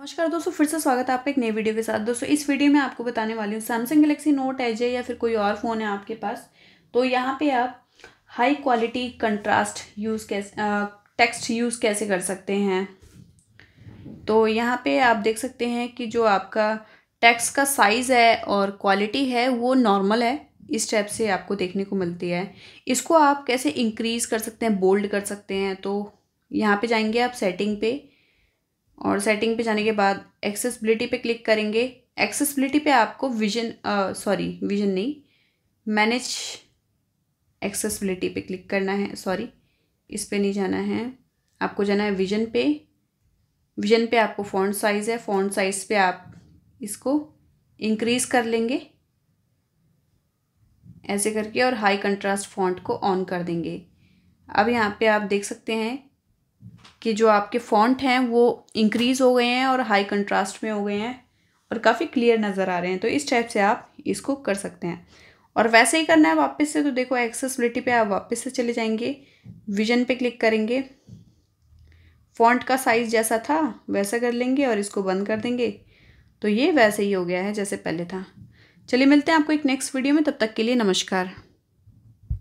नमस्कार दोस्तों फिर से स्वागत है आपका एक नई वीडियो के साथ दोस्तों इस वीडियो में आपको बताने वाली हूँ सैमसंग गलेक्सी नोट एज या फिर कोई और फ़ोन है आपके पास तो यहाँ पे आप हाई क्वालिटी कंट्रास्ट यूज़ कैसे टेक्स्ट यूज़ कैसे कर सकते हैं तो यहाँ पे आप देख सकते हैं कि जो आपका टेक्स्ट का साइज़ है और क्वालिटी है वो नॉर्मल है इस टाइप से आपको देखने को मिलती है इसको आप कैसे इंक्रीज़ कर सकते हैं बोल्ड कर सकते हैं तो यहाँ पर जाएंगे आप सेटिंग पे और सेटिंग पे जाने के बाद एक्सेसबिलिटी पे क्लिक करेंगे एक्सेसबिलिटी पे आपको विजन सॉरी विजन नहीं मैनेज एक्सेसबिलिटी पे क्लिक करना है सॉरी इस पर नहीं जाना है आपको जाना है विजन पे विजन पे आपको फ़ॉन्ट साइज़ है फ़ॉन्ट साइज़ पे आप इसको इंक्रीज़ कर लेंगे ऐसे करके और हाई कंट्रास्ट फॉन्ट को ऑन कर देंगे अब यहाँ पे आप देख सकते हैं कि जो आपके फॉन्ट हैं वो इंक्रीज़ हो गए हैं और हाई कंट्रास्ट में हो गए हैं और काफ़ी क्लियर नज़र आ रहे हैं तो इस टाइप से आप इसको कर सकते हैं और वैसे ही करना है वापस से तो देखो एक्सेसबिलिटी पे आप वापस से चले जाएंगे विजन पे क्लिक करेंगे फॉन्ट का साइज़ जैसा था वैसा कर लेंगे और इसको बंद कर देंगे तो ये वैसे ही हो गया है जैसे पहले था चलिए मिलते हैं आपको एक नेक्स्ट वीडियो में तब तक के लिए नमस्कार